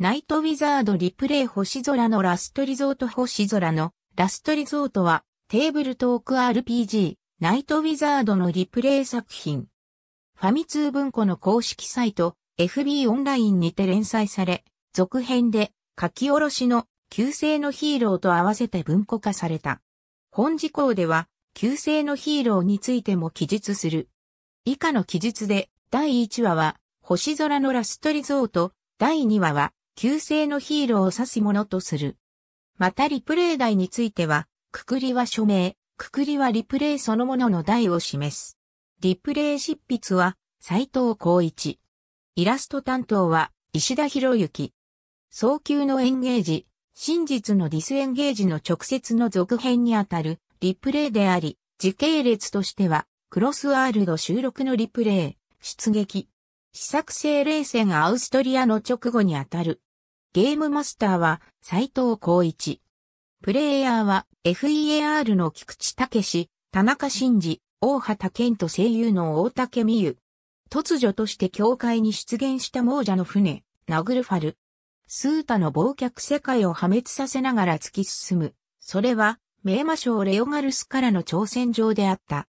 ナイトウィザードリプレイ星空のラストリゾート星空のラストリゾートはテーブルトーク RPG ナイトウィザードのリプレイ作品。ファミ通文庫の公式サイト FB オンラインにて連載され、続編で書き下ろしの旧姓のヒーローと合わせて文庫化された。本事項では旧姓のヒーローについても記述する。以下の記述で第1話は星空のラストリゾート、第2話は旧姓のヒーローを指すものとする。またリプレイ台については、くくりは署名、くくりはリプレイそのものの台を示す。リプレイ執筆は、斎藤浩一。イラスト担当は、石田博之。早急のエンゲージ、真実のディスエンゲージの直接の続編にあたるリプレイであり、時系列としては、クロスワールド収録のリプレイ、出撃。試作性冷戦アウストリアの直後にあたるゲームマスターは斎藤光一。プレイヤーは FEAR の菊池武史、田中真二、大畑健と声優の大竹美優。突如として教会に出現した亡者の船、ナグルファル。スータの忘却世界を破滅させながら突き進む。それは、名魔将レオガルスからの挑戦状であった。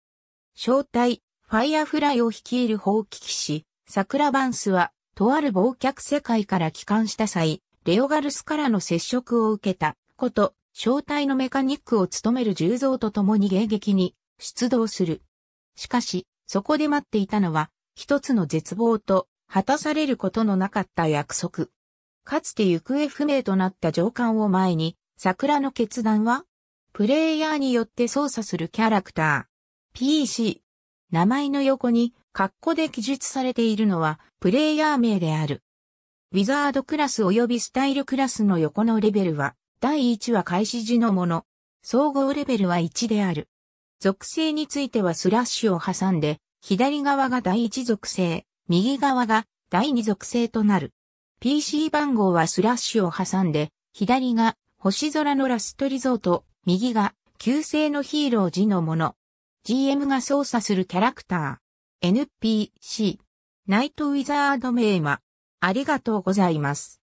正体、ファイアフライを率いる砲機騎士、桜バンスは、とある忘却世界から帰還した際、レオガルスからの接触を受けたこと、小隊のメカニックを務める重蔵と共に迎撃に出動する。しかし、そこで待っていたのは、一つの絶望と、果たされることのなかった約束。かつて行方不明となった上官を前に、桜の決断は、プレイヤーによって操作するキャラクター。PC。名前の横に、括弧で記述されているのは、プレイヤー名である。ウィザードクラス及びスタイルクラスの横のレベルは、第1は開始時のもの。総合レベルは1である。属性についてはスラッシュを挟んで、左側が第1属性、右側が第2属性となる。PC 番号はスラッシュを挟んで、左が星空のラストリゾート、右が旧星のヒーロー時のもの。GM が操作するキャラクター。NPC。ナイトウィザードメーマ。ありがとうございます。